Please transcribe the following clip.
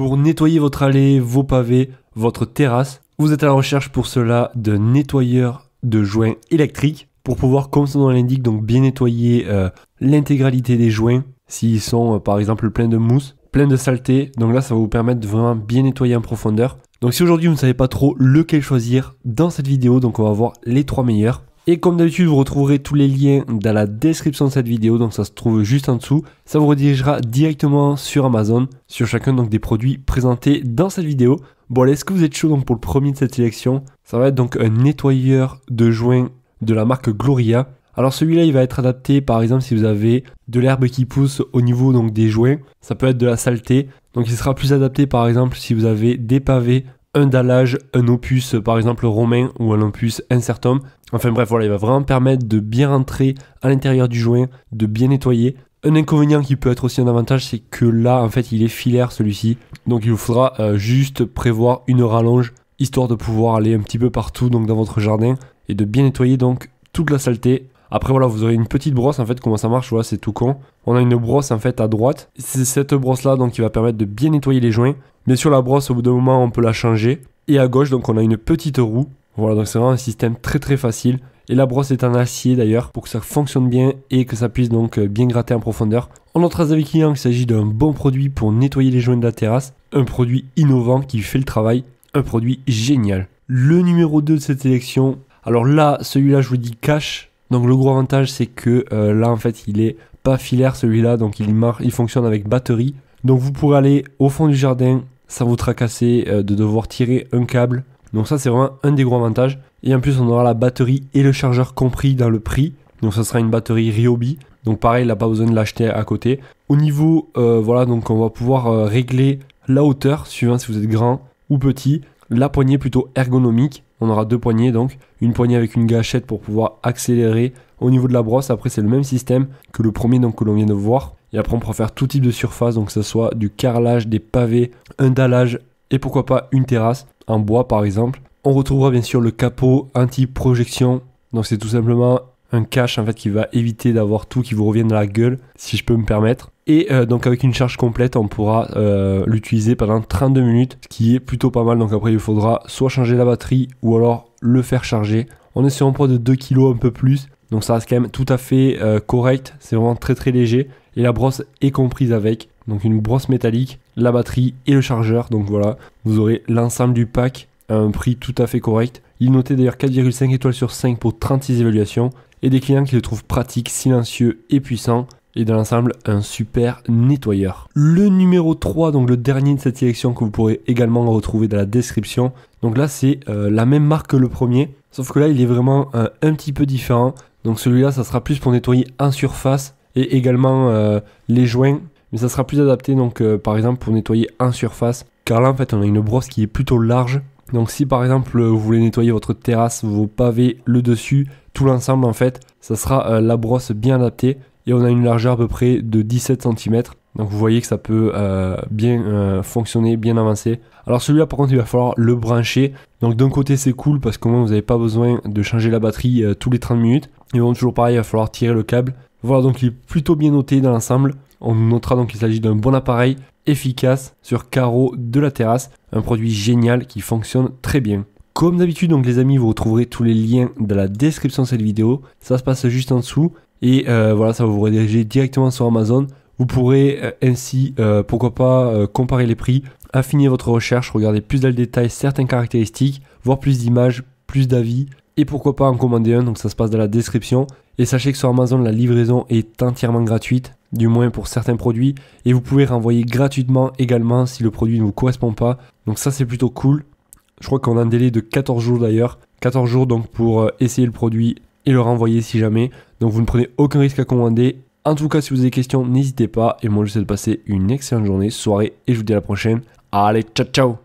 pour nettoyer votre allée, vos pavés, votre terrasse. Vous êtes à la recherche pour cela de nettoyeur de joints électriques pour pouvoir, comme son nom l'indique, donc bien nettoyer euh, l'intégralité des joints s'ils sont euh, par exemple pleins de mousse, pleins de saleté. Donc là, ça va vous permettre de vraiment bien nettoyer en profondeur. Donc si aujourd'hui vous ne savez pas trop lequel choisir, dans cette vidéo, donc on va voir les trois meilleurs. Et comme d'habitude, vous retrouverez tous les liens dans la description de cette vidéo, donc ça se trouve juste en dessous. Ça vous redirigera directement sur Amazon, sur chacun donc des produits présentés dans cette vidéo. Bon allez, est-ce que vous êtes chaud donc pour le premier de cette sélection Ça va être donc un nettoyeur de joints de la marque Gloria. Alors celui-là, il va être adapté par exemple si vous avez de l'herbe qui pousse au niveau donc des joints, ça peut être de la saleté. Donc il sera plus adapté par exemple si vous avez des pavés un dallage, un opus par exemple romain ou un opus incertum. Enfin bref, voilà, il va vraiment permettre de bien rentrer à l'intérieur du joint, de bien nettoyer. Un inconvénient qui peut être aussi un avantage, c'est que là, en fait, il est filaire celui-ci. Donc il vous faudra euh, juste prévoir une rallonge, histoire de pouvoir aller un petit peu partout donc dans votre jardin et de bien nettoyer donc toute la saleté. Après voilà, vous aurez une petite brosse en fait, comment ça marche, voilà, c'est tout con. On a une brosse en fait à droite. C'est cette brosse là donc qui va permettre de bien nettoyer les joints. Bien la brosse, au bout d'un moment, on peut la changer. Et à gauche, donc, on a une petite roue. Voilà, donc c'est vraiment un système très très facile. Et la brosse est en acier d'ailleurs pour que ça fonctionne bien et que ça puisse donc euh, bien gratter en profondeur. On notera avec client qu'il s'agit d'un bon produit pour nettoyer les joints de la terrasse, un produit innovant qui fait le travail, un produit génial. Le numéro 2 de cette sélection, alors là, celui-là je vous dis cache Donc le gros avantage c'est que euh, là en fait il est pas filaire celui-là, donc il, marche, il fonctionne avec batterie. Donc vous pourrez aller au fond du jardin, ça vous tracasser euh, de devoir tirer un câble. Donc ça c'est vraiment un des gros avantages. Et en plus on aura la batterie et le chargeur compris dans le prix. Donc ça sera une batterie Ryobi. Donc pareil, n'a pas besoin de l'acheter à côté. Au niveau, euh, voilà, donc on va pouvoir euh, régler la hauteur suivant si vous êtes grand ou petit. La poignée plutôt ergonomique. On aura deux poignées donc. Une poignée avec une gâchette pour pouvoir accélérer. Au niveau de la brosse, après c'est le même système que le premier donc que l'on vient de voir. Et après, on pourra faire tout type de surface, donc que ce soit du carrelage, des pavés, un dallage et pourquoi pas une terrasse en bois par exemple. On retrouvera bien sûr le capot anti-projection. Donc c'est tout simplement un cache en fait qui va éviter d'avoir tout qui vous revient dans la gueule, si je peux me permettre. Et euh, donc avec une charge complète, on pourra euh, l'utiliser pendant 32 minutes, ce qui est plutôt pas mal. Donc après, il faudra soit changer la batterie ou alors le faire charger. On est sur un poids de 2 kg un peu plus, donc ça reste quand même tout à fait euh, correct. C'est vraiment très très léger et la brosse est comprise avec. Donc une brosse métallique, la batterie et le chargeur. Donc voilà, vous aurez l'ensemble du pack à un prix tout à fait correct. Il notait d'ailleurs 4,5 étoiles sur 5 pour 36 évaluations et des clients qui le trouvent pratique, silencieux et puissant. Et dans l'ensemble, un super nettoyeur. Le numéro 3, donc le dernier de cette sélection que vous pourrez également retrouver dans la description. Donc là, c'est euh, la même marque que le premier, sauf que là, il est vraiment euh, un petit peu différent. Donc celui-là, ça sera plus pour nettoyer en surface et également euh, les joints. Mais ça sera plus adapté donc euh, par exemple pour nettoyer en surface. Car là en fait on a une brosse qui est plutôt large. Donc si par exemple euh, vous voulez nettoyer votre terrasse, vos pavés, le dessus, tout l'ensemble en fait, ça sera la brosse bien adaptée. Et on a une largeur à peu près de 17 cm. Donc vous voyez que ça peut bien fonctionner, bien avancer. Alors celui-là par contre il va falloir le brancher. Donc d'un côté c'est cool parce qu'au moins vous n'avez pas besoin de changer la batterie tous les 30 minutes. Et vont toujours pareil il va falloir tirer le câble. Voilà, donc il est plutôt bien noté dans l'ensemble. On notera donc qu'il s'agit d'un bon appareil efficace sur carreau de la terrasse, un produit génial qui fonctionne très bien. Comme d'habitude, donc les amis, vous retrouverez tous les liens dans la description de cette vidéo. Ça se passe juste en dessous et euh, voilà, ça va vous rediriger directement sur Amazon. Vous pourrez euh, ainsi, euh, pourquoi pas, comparer les prix, affiner votre recherche, regarder plus dans le détail certaines caractéristiques, voir plus d'images, plus d'avis, et pourquoi pas en commander un, donc ça se passe dans la description. Et sachez que sur Amazon, la livraison est entièrement gratuite, du moins pour certains produits, et vous pouvez renvoyer gratuitement également si le produit ne vous correspond pas. Donc ça c'est plutôt cool. Je crois qu'on a un délai de 14 jours d'ailleurs. 14 jours donc pour euh, essayer le produit et le renvoyer si jamais. Donc vous ne prenez aucun risque à commander. En tout cas, si vous avez des questions, n'hésitez pas. Et moi, je vous souhaite de passer une excellente journée, soirée, et je vous dis à la prochaine. Allez, ciao ciao